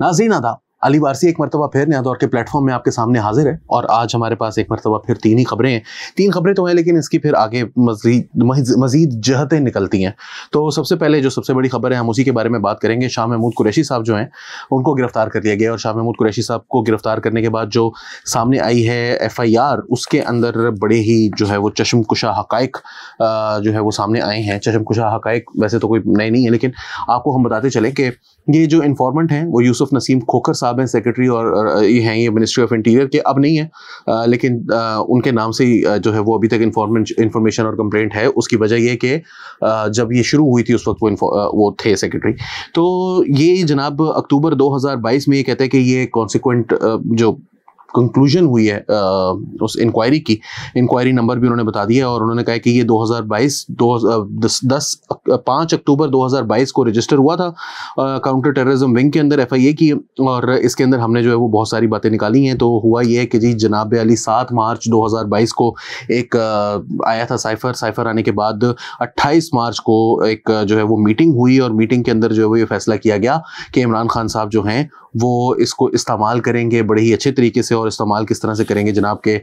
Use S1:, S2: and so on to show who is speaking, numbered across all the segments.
S1: नाजीना था अली वारसी एक मरतबा फिर नया दौर के प्लेटफॉर्म में आपके सामने हाजिर है और आज हमारे पास एक मरतबा फिर तीन ही खबरें हैं तीन खबरें तो हैं लेकिन इसकी फिर आगे मजीद मजीद जहतें निकलती हैं तो सबसे पहले जो सबसे बड़ी खबर है हम उसी के बारे में बात करेंगे शाह महमूद कुरैशी साहब जो हैं उनको गिरफ्तार कर लिया गया और शाह महमूद कुरैशी साहब को गिरफ्तार करने के बाद जो सामने आई है एफ आई आर उसके अंदर बड़े ही जो है वो कुशा हक जो है वो सामने आए हैं कुशा हक वैसे तो कोई नए नहीं है लेकिन आपको हम बताते चलें कि ये जो इन्फॉर्मेंट हैं वो यूसुफ नसीम खोखर साहब साहब हैं सेक्रेटरी और ये हैं ये मिनिस्ट्री ऑफ इंटीरियर के अब नहीं है लेकिन उनके नाम से ही जो है वो अभी तक इंफॉर्मेशन और कंप्लेंट है उसकी वजह ये कि जब ये शुरू हुई थी उस वक्त वो वो थे सेक्रेटरी तो ये जनाब अक्टूबर 2022 में ये कहते हैं कि ये कॉन्सिक्वेंट जो कंक्लूजन हुई है आ, उस इंक्वायरी की इंक्वायरी नंबर भी उन्होंने बता दिया और उन्होंने कहा कि ये 2022 दो, दस, दस पाँच अक्टूबर 2022 को रजिस्टर हुआ था काउंटर टेररिज्म विंग के अंदर एफआईए की और इसके अंदर हमने जो है वो बहुत सारी बातें निकाली हैं तो हुआ ये है कि जी जनाब अली सात मार्च 2022 को एक आया था साइफर साइफर आने के बाद 28 मार्च को एक जो है वो मीटिंग हुई और मीटिंग के अंदर जो है वो ये फैसला किया गया कि इमरान खान साहब जो हैं वो इसको इस्तेमाल करेंगे बड़े ही अच्छे तरीके से और इस्तेमाल किस तरह से करेंगे जनाब के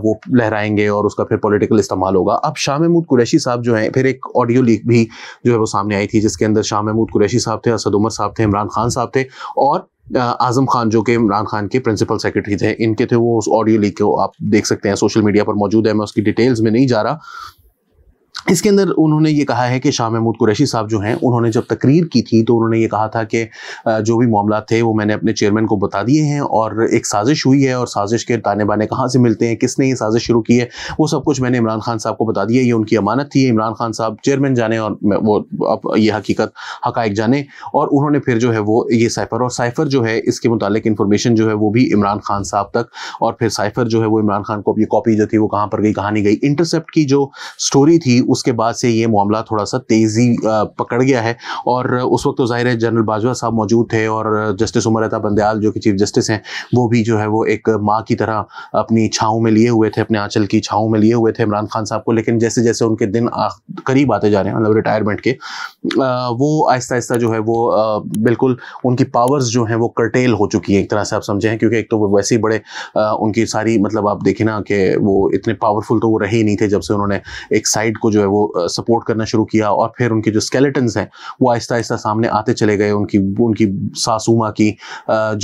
S1: वो लहराएंगे और उसका फिर पॉलिटिकल इस्तेमाल होगा अब शाह महमूद कुरैशी साहब जो हैं फिर एक ऑडियो लीक भी जो है वो सामने आई थी जिसके अंदर शाह महमूद कुरैशी साहब थे असद उमर साहब थे इमरान खान साहब थे और आजम खान जो कि इमरान खान के प्रिंसिपल सेक्रेटरी थे इनके थे वो उस ऑडियो लीक को आप देख सकते हैं सोशल मीडिया पर मौजूद है मैं उसकी डिटेल्स में नहीं जा रहा इसके अंदर उन्होंने ये कहा है कि शाह महमूद कुरैशी साहब जो हैं उन्होंने जब तकरीर की थी तो उन्होंने ये कहा था कि जो भी मामला थे वो मैंने अपने चेयरमैन को बता दिए हैं और एक साजिश हुई है और साजिश के ताने बाने कहाँ से मिलते हैं किसने ये साजिश शुरू की है वो सब कुछ मैंने इमरान खान साहब को बता दिया ये उनकी अमानत थी इमरान खान साहब चेयरमैन जाने और वो अब ये हकीकत हक़ जाने और उन्होंने फिर जो है वो ये साइफर और साइफर जो है इसके मुतालिक इन्फॉर्मेशन जो है वो भी इमरान खान साहब तक और फिर साइफर जो है वो इमरान खान को अपनी कॉपी जो थी वो कहाँ पर गई कहाँ नहीं गई इंटरसेप्ट की जो स्टोरी थी उसके बाद से ये मामला थोड़ा सा तेज़ी पकड़ गया है और उस वक्त तो जाहिर है जनरल बाजवा साहब मौजूद थे और जस्टिस उमर अता बंदयाल जो कि चीफ जस्टिस हैं वो भी जो है वो एक माँ की तरह अपनी छाँव में लिए हुए थे अपने आँचल की छाँव में लिए हुए थे इमरान खान साहब को लेकिन जैसे जैसे उनके दिन करीब आते जा रहे हैं मतलब रिटायरमेंट के वो आहिस्ता आहिस्ता जो है वो बिल्कुल उनकी पावर्स जो हैं वो कर्टेल हो चुकी है एक तरह से आप समझे हैं क्योंकि एक तो वो वैसे ही बड़े उनकी सारी मतलब आप देखें ना कि वो इतने पावरफुल तो वो रहे ही नहीं थे जब से उन्होंने एक साइड को जो है है वो सपोर्ट करना शुरू किया और फिर उनके जो स्केलेटन्स हैं वो आहिस्ता आहिस्ता सामने आते चले गए उनकी उनकी सासूमा की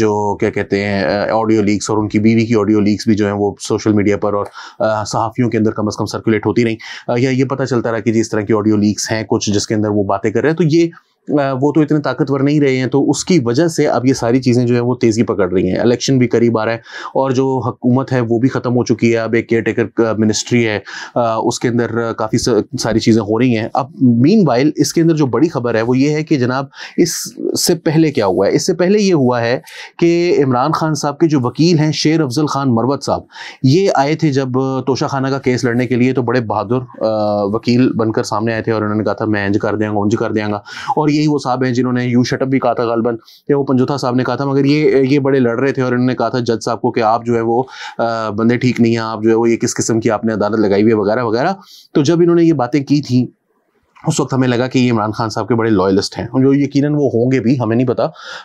S1: जो क्या कहते हैं ऑडियो लीक्स और उनकी बीवी की ऑडियो लीक्स भी जो है वो सोशल मीडिया पर और सहाफ़ियों के अंदर कम अज़ कम सर्कुलेट होती रहीं या ये पता चलता रहा कि जी इस तरह की ऑडियो लीक्स हैं कुछ जिसके अंदर वो बातें कर रहे हैं तो ये वो तो इतने ताकतवर नहीं रहे हैं तो उसकी वजह से अब ये सारी चीज़ें जो है वो तेज़ी पकड़ रही हैं इलेक्शन भी करीब आ रहा है और जो हुकूमत है वो भी ख़त्म हो चुकी है अब एक केयर टेकर मिनिस्ट्री है उसके अंदर काफ़ी सारी चीज़ें हो रही हैं अब मीन इसके अंदर जो बड़ी खबर है वो ये है कि जनाब इससे पहले क्या हुआ है इससे पहले ये हुआ है कि इमरान खान साहब के जो वकील हैं शेर अफजल खान मरवत साहब ये आए थे जब तोशा खाना का केस लड़ने के लिए तो बड़े बहादुर वकील बनकर सामने आए थे और उन्होंने कहा था मैं इंज कर देंगे उंज कर देंगे और यही वो साहब हैं जिन्होंने यू शटअप भी कहा था गलबन या वो पंजोथा साहब ने कहा था मगर ये ये बड़े लड़ रहे थे और इन्होंने कहा था जज साहब को कि आप जो है वो बंदे ठीक नहीं हैं आप जो है वो ये किस किस्म की आपने अदालत लगाई हुई है वगैरह वगैरह तो जब इन्होंने ये बातें की थी उस वक्त हमें लगा कि ये इमरान खान साहब के बड़े लॉयलिस्ट हैं जो यकीनन वो होंगे भी हमें नहीं पता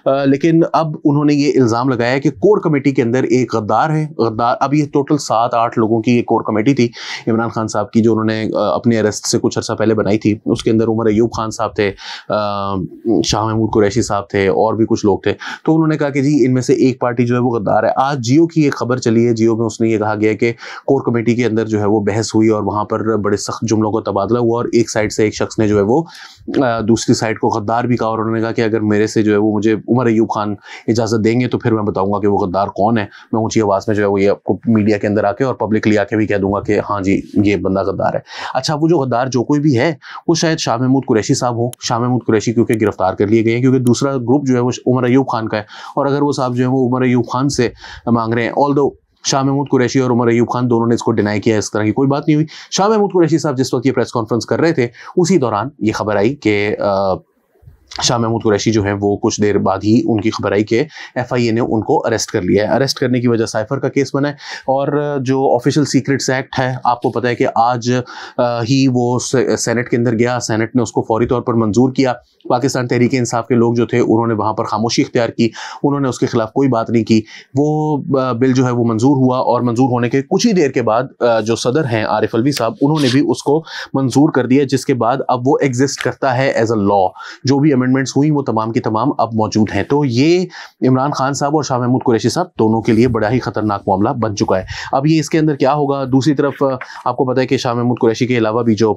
S1: आ, लेकिन अब उन्होंने ये इल्ज़ाम लगाया कि कोर कमेटी के अंदर एक गद्दार है गद्दार अब ये टोटल सात आठ लोगों की ये कोर कमेटी थी इमरान खान साहब की जो उन्होंने अपने अरेस्ट से कुछ अर्सा पहले बनाई थी उसके अंदर उमर एयूब खान साहब थे शाह महमूद कुरैशी साहब थे और भी कुछ लोग थे तो उन्होंने कहा कि जी इनमें से एक पार्टी जो है वो गद्दार है आज जियो की एक खबर चली है जियो में उसने ये कहा गया कि कोर कमेटी के अंदर जो है वो बहस हुई और वहाँ पर बड़े सख्त जुमलों का तबादला हुआ और एक साइड से एक शख्स ने जो है वो दूसरी साइड को गद्दार भी कहा और उन्होंने कहा कि अगर मेरे से जो है वो मुझे उमर अयूब खान इजाज़त देंगे तो फिर मैं बताऊंगा कि वो गद्दार कौन है मैं ऊँची आवाज़ में जो है वो ये आपको मीडिया के अंदर आके और पब्लिकली आके भी कह दूंगा कि हाँ जी ये बंदा गद्दार है अच्छा वो जो गद्दार जो कोई भी है वो शायद शाह महमूद कुरैशी साहब हो शाह महमूद कुरैशी क्योंकि गिरफ्तार कर लिए गए हैं क्योंकि दूसरा ग्रुप जो है वो उमर अयूब खान का है और अगर वो साहब जो है वो उमर अयूब खान से मांग रहे हैं ऑल शाह महमूद कुरैशी और उमर अयूब खान दोनों ने इसको डिनाई किया इस तरह की कोई बात नहीं हुई शाह महमूद कुरैशी साहब जिस वक्त ये प्रेस कॉन्फ्रेंस कर रहे थे उसी दौरान ये खबर आई कि शाह महमूद कुरैशी जो है वो कुछ देर बाद ही उनकी खबर आई कि एफ आई ए ने उनको अरेस्ट कर लिया है अरेस्ट करने की वजह साइफर का केस बना है और जो ऑफिशियल सीक्रेट्स एक्ट है आपको पता है कि आज ही वो सेनेट के अंदर गया सेनेट ने उसको फौरी तौर पर मंजूर किया पाकिस्तान तहरीक इंसाफ के लोग जो थे उन्होंने वहाँ पर खामोशी इख्तियार की उन्होंने उसके खिलाफ कोई बात नहीं की वो बिल जो है वो मंजूर हुआ और मंजूर होने के कुछ ही देर के बाद जो सदर हैं आरिफ अलवी साहब उन्होंने भी उसको मंजूर कर दिया जिसके बाद अब वो एग्जिस्ट करता है एज अ लॉ जो भी अमेंडमेंट्स हुई वो तमाम की तमाम अब मौजूद हैं तो ये इमरान खान साहब और शाह महमूद कुरैशी साहब दोनों के लिए बड़ा ही खतरनाक मामला बन चुका है अब ये इसके अंदर क्या होगा दूसरी तरफ आपको पता है कि शाह महमूद कुरैशी के अलावा भी जो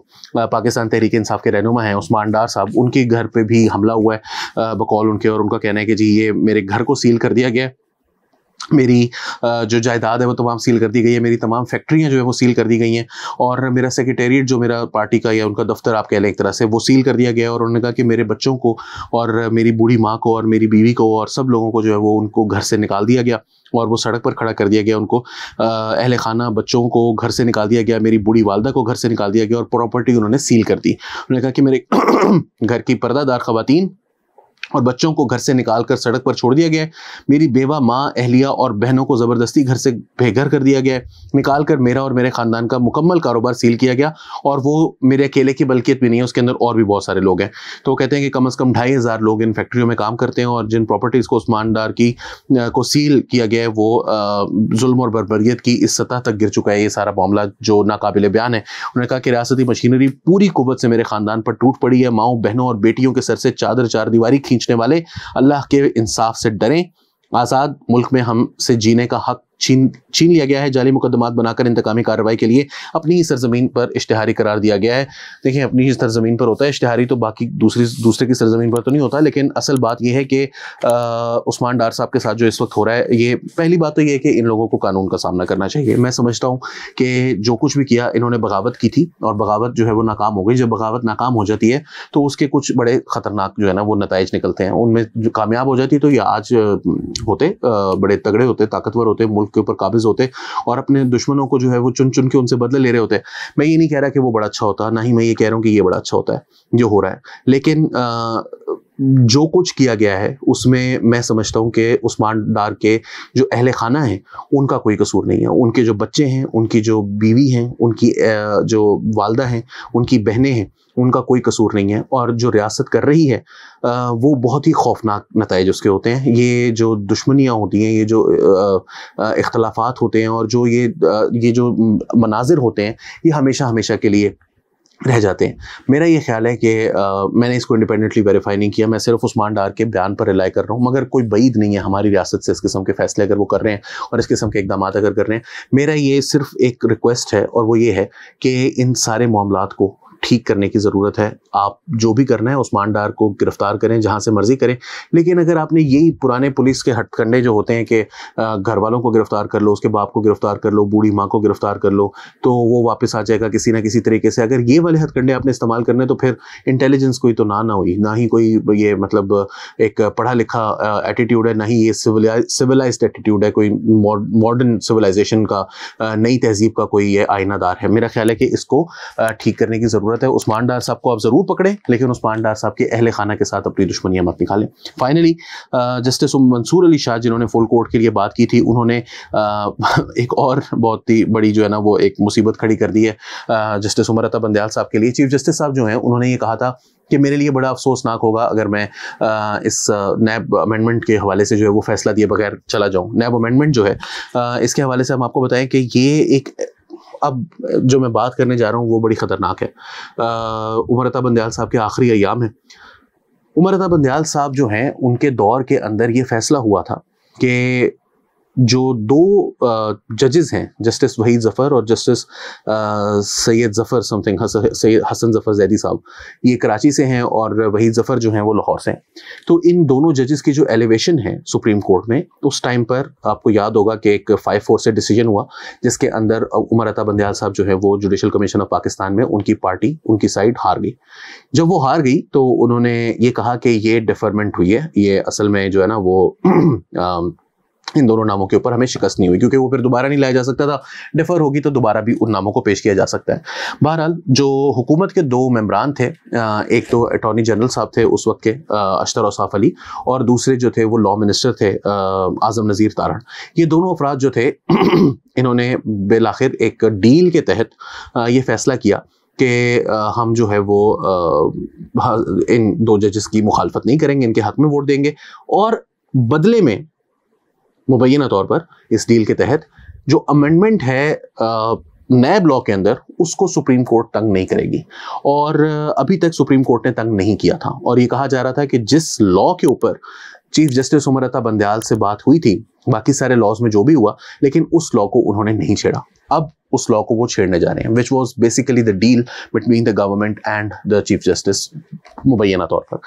S1: पाकिस्तान तहरीक इंसाफ के रहनुमा हैं उस्मान डार साहब उनके घर पर भी हमला हुआ है बकौल उनके और उनका कहना है कि जी ये मेरे घर को सील कर दिया गया है मेरी जो जायदाद है वो तमाम सील कर दी गई है मेरी तमाम फैक्ट्रियाँ जो है वो सील कर दी गई हैं और मेरा सेक्रेटेरिएट जो मेरा पार्टी का या उनका दफ्तर आप कह लें एक तरह से वो सील कर दिया गया है और उन्होंने कहा कि मेरे बच्चों को और मेरी बूढ़ी माँ को और मेरी बीवी को और सब लोगों को जो है वो उनको घर से निकाल दिया गया और वो सड़क पर खड़ा कर दिया गया उनको अहल खाना बच्चों को घर से निकाल दिया गया मेरी बूढ़ी वालदा को घर से निकाल दिया गया और प्रॉपर्टी उन्होंने सील कर दी उन्होंने कहा कि मेरे घर की पर्दादार खातन और बच्चों को घर से निकाल कर सड़क पर छोड़ दिया गया मेरी बेवा माँ अहलिया और बहनों को ज़बरदस्ती घर से बेघर कर दिया गया है निकाल कर मेरा और मेरे ख़ानदान का मुकम्मल कारोबार सील किया गया और वो मेरे अकेले की बल्कियत भी नहीं है उसके अंदर और भी बहुत सारे लोग हैं तो कहते हैं कि कम अज़ कम ढाई हज़ार लोग इन फैक्ट्रियों में काम करते हैं और जिन प्रॉपर्टीज़ को उस्मान डार की को सील किया गया है वो जुल्म और बरबरीत की इस सतह तक गिर चुका है ये सारा मामला जो नाकबिल बयान है उन्होंने कहा कि रियासती मशीनरी पूरी कुत से मेरे ख़ानदान पर टूट पड़ी है माओ बहनों और बेटियों के सर से चादर चार दीवारी खींच खींचने वाले अल्लाह के इंसाफ से डरें आज़ाद मुल्क में हम से जीने का हक छीन छीन लिया गया है जाली मुकदमात बनाकर इंतकामी कार्रवाई के लिए अपनी ही सरजमीन पर इश्तहारी करार दिया गया है देखिए अपनी ही सरजमीन पर होता है इश्तहारी तो बाकी दूसरी दूसरे की सरजमीन पर तो नहीं होता लेकिन असल बात यह है कि उस्मान डार साहब के साथ जो इस वक्त हो रहा है ये पहली बात तो ये है कि इन लोगों को कानून का सामना करना चाहिए मैं समझता हूँ कि जो कुछ भी किया इन्होंने बगावत की थी और बगावत जो है वो नाकाम हो गई जब बगावत नाकाम हो जाती है तो उसके कुछ बड़े ख़तरनाक जो है ना वो नतज निकलते हैं उनमें जो कामयाब हो जाती है तो ये आज होते बड़े तगड़े होते ताकतवर होते मुल्क खुद के ऊपर काबिज होते और अपने दुश्मनों को जो है वो चुन चुन के उनसे बदले ले रहे होते मैं ये नहीं कह रहा कि वो बड़ा अच्छा होता ना ही मैं ये कह रहा हूँ कि ये बड़ा अच्छा होता है जो हो रहा है लेकिन जो कुछ किया गया है उसमें मैं समझता हूँ कि उस्मान डार के जो अहल खाना हैं उनका कोई कसूर नहीं है उनके जो बच्चे हैं उनकी जो बीवी हैं उनकी जो वालदा हैं उनकी बहनें हैं उनका कोई कसूर नहीं है और जो रियासत कर रही है वो बहुत ही खौफनाक नतज उसके होते हैं ये जो दुश्मनियाँ होती हैं ये जो इख्तलाफात होते हैं और जो ये ये जो मनाजिर होते हैं ये हमेशा हमेशा के लिए रह जाते हैं मेरा ये ख्याल है कि मैंने इसको इंडिपेंडेंटली वेरीफाई नहीं किया मैं सिर्फ उस्मान डार के बयान पर रिलाई कर रहा हूँ मगर कोई बईद नहीं है हमारी रियासत से इस किस्म के फैसले अगर वो कर रहे हैं और इस किस्म के इकदाम अगर कर रहे हैं मेरा ये सिर्फ एक रिक्वेस्ट है और वो ये है कि इन सारे मामला को ठीक करने की ज़रूरत है आप जो भी करना है उस्मान डार को गिरफ्तार करें जहाँ से मर्जी करें लेकिन अगर आपने यही पुराने पुलिस के हटकंडे जो होते हैं कि घर वालों को गिरफ्तार कर लो उसके बाप को गिरफ्तार कर लो बूढ़ी माँ को गिरफ्तार कर लो तो वो वापस आ जाएगा किसी ना किसी तरीके से अगर ये वाले हथकंडे आपने इस्तेमाल करने तो फिर इंटेलिजेंस कोई तो ना ना हुई ना ही कोई ये मतलब एक पढ़ा लिखा एटीट्यूड है ना ही ये सिविलाइज एटीट्यूड है कोई मॉडर्न सिविलाइजेशन का नई तहजीब का कोई ये आयनादार है मेरा ख्याल है कि इसको ठीक करने की ज़रूरत है उस्मान डार साहब को आप ज़रूर जरूर पकड़े लेकिन उस्मान डार साहब के अहले खाना के साथ अपनी दुश्मनियां मत निकाले फाइनली जस्टिस मंसूर अली शाह जिन्होंने फुल कोर्ट के लिए बात की थी उन्होंने एक और बहुत ही बड़ी जो है ना वो एक मुसीबत खड़ी कर दी है जस्टिस उमर अता बंदयाल साहब के लिए चीफ जस्टिस साहब जो है उन्होंने ये कहा था कि मेरे लिए बड़ा अफसोसनाक होगा अगर मैं आ, इस नैब अमेंडमेंट के हवाले से जो है वो फैसला दिए बगैर चला जाऊं नैब अमेंडमेंट जो है आ, इसके हवाले से हम आपको बताएं कि ये एक अब जो मैं बात करने जा रहा हूँ वो बड़ी ख़तरनाक है उमर अता बंदयाल साहब के आखिरी अयाम है उमर अता बंदयाल साहब जो हैं उनके दौर के अंदर ये फैसला हुआ था कि जो दो जजेस हैं जस्टिस वहीद जफ़र और जस्टिस सैयद ज़फ़र समथिंग सैयद हसन ज़फ़र जैदी साहब ये कराची से हैं और वहीद ज़फ़र जो हैं वो लाहौर से हैं तो इन दोनों जजेस की जो एलिवेशन है सुप्रीम कोर्ट में उस टाइम पर आपको याद होगा कि एक फ़ाइव फोर से डिसीजन हुआ जिसके अंदर उमर अता बंदयाल साहब जो है वो जुडिशल कमीशन ऑफ पाकिस्तान में उनकी पार्टी उनकी साइड हार गई जब वो हार गई तो उन्होंने ये कहा कि ये डिफरमेंट हुई है ये असल में जो है ना वो इन दोनों नामों के ऊपर हमें शिकस्त नहीं हुई क्योंकि वो फिर दोबारा नहीं लाया जा सकता था डिफर होगी तो दोबारा भी उन नामों को पेश किया जा सकता है बहरहाल जो हुकूमत के दो मेम्बरान थे एक तो अटॉर्नी जनरल साहब थे उस वक्त के अश्तर औसाफ अली और दूसरे जो थे वो लॉ मिनिस्टर थे आजम नज़ीर तारण ये दोनों अफराद जो थे इन्होंने बिलाखिर एक डील के तहत ये फैसला किया कि हम जो है वो इन दो जजेस की मुखालफत नहीं करेंगे इनके हक में वोट देंगे और बदले में मुबैना तौर पर इस डील के तहत जो अमेंडमेंट है नए ब्लॉक के अंदर उसको सुप्रीम कोर्ट तंग नहीं करेगी और अभी तक सुप्रीम कोर्ट ने तंग नहीं किया था और ये कहा जा रहा था कि जिस लॉ के ऊपर चीफ जस्टिस उमरता बंदयाल से बात हुई थी बाकी सारे लॉज में जो भी हुआ लेकिन उस लॉ को उन्होंने नहीं छेड़ा अब उस लॉ को वो छेड़ने जा रहे हैं which was basically the deal between the government and the chief justice मुबैना तौर पर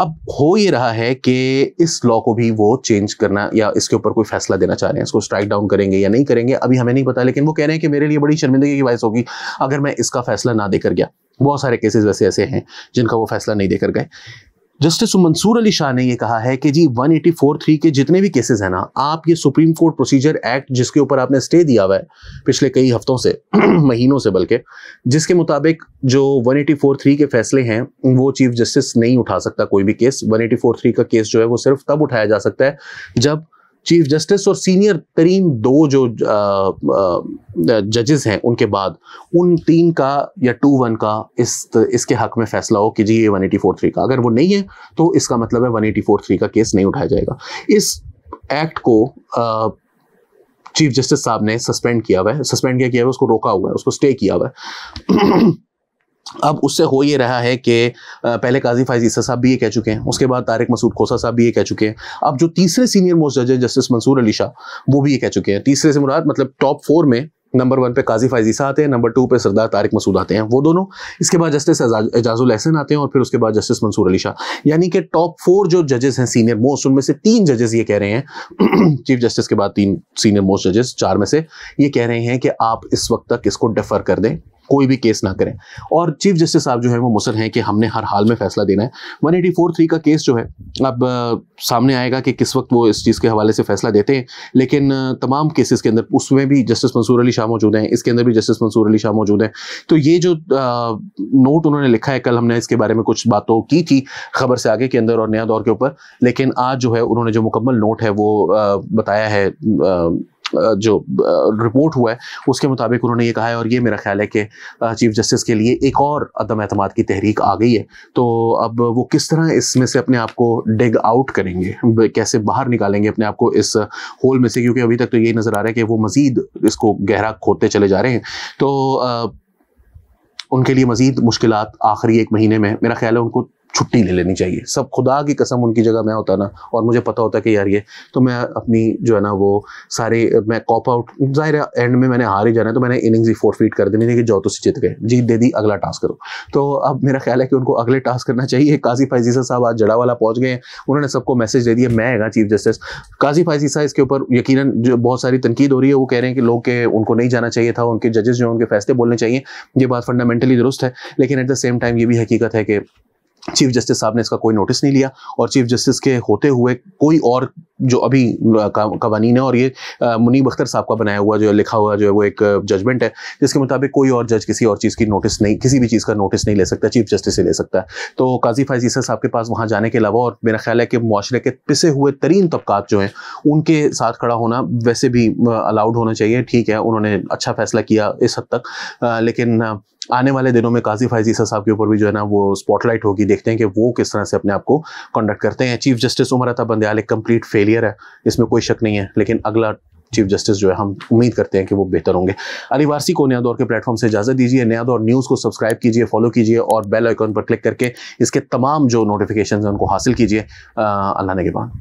S1: अब हो ये रहा है कि इस लॉ को भी वो चेंज करना या इसके ऊपर कोई फैसला देना चाह रहे हैं इसको स्ट्राइक डाउन करेंगे या नहीं करेंगे अभी हमें नहीं पता लेकिन वो कह रहे हैं कि मेरे लिए बड़ी शर्मिंदगी की बायस होगी अगर मैं इसका फैसला ना देकर गया बहुत सारे केसेस वैसे ऐसे हैं जिनका वो फैसला नहीं देकर गए जस्टिस मंसूर अली शाह ने यह कहा है कि जी 1843 के जितने भी केसेस हैं ना आप ये सुप्रीम कोर्ट प्रोसीजर एक्ट जिसके ऊपर आपने स्टे दिया हुआ है पिछले कई हफ्तों से महीनों से बल्कि जिसके मुताबिक जो 1843 के फैसले हैं वो चीफ जस्टिस नहीं उठा सकता कोई भी केस 1843 का केस जो है वो सिर्फ तब उठाया जा सकता है जब चीफ जस्टिस और सीनियर तरीन दो जो जजेस हैं उनके बाद उन तीन का या टू वन का इस इसके हक में फैसला हो कि जी ये वन एटी फोर थ्री का अगर वो नहीं है तो इसका मतलब है वन एटी फोर थ्री का केस नहीं उठाया जाएगा इस एक्ट को आ, चीफ जस्टिस साहब ने सस्पेंड किया हुआ है सस्पेंड क्या किया हुआ है उसको रोका हुआ है उसको स्टे किया हुआ है अब उससे हो ये रहा है कि पहले काजी फाइज ईसा साहब भी ये कह चुके हैं उसके बाद तारिक मसूद खोसा साहब भी ये कह चुके हैं अब जो तीसरे सीनियर मोस्ट जज हैं जस्टिस मंसूर अली शाह वो भी ये कह चुके हैं तीसरे से मुराद मतलब टॉप फोर में नंबर वन पे काजी फाइजीसा आते हैं नंबर टू पे सरदार तारिक मसूद आते हैं वो दोनों इसके बाद जस्टिस एजाजुल एहसन आते हैं और फिर उसके बाद जस्टिस मंसूर अली शाह यानी कि टॉप फोर जो जजेस हैं सीनियर मोस्ट उनमें से तीन जजेस ये कह रहे हैं चीफ जस्टिस के बाद तीन सीनियर मोस्ट जजेस चार में से ये कह रहे हैं कि आप इस वक्त तक इसको डेफर कर दें कोई भी केस ना करें और चीफ जस्टिस साहब जो है वो मुसर हैं कि हमने हर हाल में फैसला देना है वन एटी फोर थ्री का केस जो है अब सामने आएगा कि किस वक्त वो इस चीज़ के हवाले से फैसला देते हैं लेकिन तमाम केसेस के अंदर उसमें भी जस्टिस मंसूर अली शाह मौजूद हैं इसके अंदर भी जस्टिस मंसूर अली शाह मौजूद हैं तो ये जो आ, नोट उन्होंने लिखा है कल हमने इसके बारे में कुछ बातों की थी खबर से आगे के अंदर और नया दौर के ऊपर लेकिन आज जो है उन्होंने जो मुकम्मल नोट है वो बताया है जो रिपोर्ट हुआ है उसके मुताबिक उन्होंने ये कहा है और ये मेरा ख्याल है कि चीफ जस्टिस के लिए एक और अदम अहतमाद की तहरीक आ गई है तो अब वो किस तरह इसमें से अपने आप को डिग आउट करेंगे कैसे बाहर निकालेंगे अपने आप को इस होल में से क्योंकि अभी तक तो यही नज़र आ रहा है कि वो मज़ीद इसको गहरा खोदते चले जा रहे हैं तो आ, उनके लिए मज़ीद मुश्किल आखिरी एक महीने में मेरा ख्याल है उनको छुट्टी ले लेनी चाहिए सब खुदा की कसम उनकी जगह मैं होता ना और मुझे पता होता कि यार ये तो मैं अपनी जो है ना वो सारे मैं कॉप आउट जाहिर एंड में मैंने हार ही जाना है तो मैंने इनिंग्स ही फोरफीट कर देनी थी कि जाओ तुझे तो जीत गए जीत दे दी अगला टास्क करो तो अब मेरा ख्याल है कि उनको अगले टास्क करना चाहिए काजी फाइजीसा साहब आज जड़ावाला पहुँच गए उन्होंने सबको मैसेज दे दिया मैं है चीफ जस्टिस काजी फाइजीसा इसके ऊपर यकीन जो बहुत सारी तनकीद हो रही है वो कह रहे हैं कि लोग के उनको नहीं जाना चाहिए था उनके जजेस जो उनके फैसले बोलने चाहिए ये बात फंडामेंटली दुरुस्त है लेकिन एट द सेम टाइम ये भी हकीकत है कि चीफ जस्टिस साहब ने इसका कोई नोटिस नहीं लिया और चीफ जस्टिस के होते हुए कोई और जो अभी कवानीन है और ये मुनीब अख्तर साहब का बनाया हुआ जो है लिखा हुआ जो है वो एक जजमेंट है जिसके मुताबिक कोई और जज किसी और चीज़ की नोटिस नहीं किसी भी चीज़ का नोटिस नहीं ले सकता चीफ जस्टिस से ले सकता है तो काजी फ़ैजीसर साहब के पास वहाँ जाने के अलावा और मेरा ख्याल है कि माशरे के पिसे हुए तरीन तबकात जो हैं उनके साथ खड़ा होना वैसे भी अलाउड होना चाहिए ठीक है उन्होंने अच्छा फैसला किया इस हद तक लेकिन आने वाले दिनों में काजी फायजीसा साहब के ऊपर भी जो है ना वो स्पॉटलाइट होगी देखते हैं कि वो किस तरह से अपने आप को कंडक्ट करते हैं चीफ जस्टिस उमर अता बंदयाल एक कंप्लीट फेलियर है इसमें कोई शक नहीं है लेकिन अगला चीफ जस्टिस जो है हम उम्मीद करते हैं कि वो बेहतर होंगे अली वारसी को नया दौर के प्लेटफॉर्म से इजाजत दीजिए नया दौर न्यूज़ को सब्सक्राइब कीजिए फॉलो कीजिए और बेल आइकॉन पर क्लिक करके इसके तमाम जो नोटिफिकेशन हैं उनको हासिल कीजिए अल्लाह ने के बाद